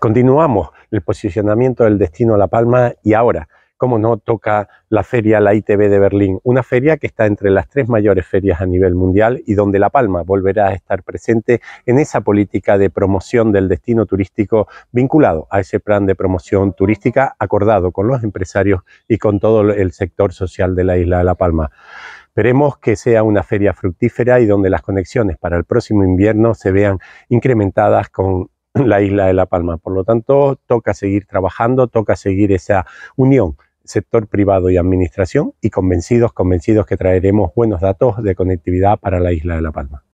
Continuamos el posicionamiento del destino La Palma y ahora, como no, toca la feria La ITB de Berlín, una feria que está entre las tres mayores ferias a nivel mundial y donde La Palma volverá a estar presente en esa política de promoción del destino turístico vinculado a ese plan de promoción turística acordado con los empresarios y con todo el sector social de la isla de La Palma. Esperemos que sea una feria fructífera y donde las conexiones para el próximo invierno se vean incrementadas con la isla de La Palma. Por lo tanto, toca seguir trabajando, toca seguir esa unión sector privado y administración y convencidos, convencidos que traeremos buenos datos de conectividad para la isla de La Palma.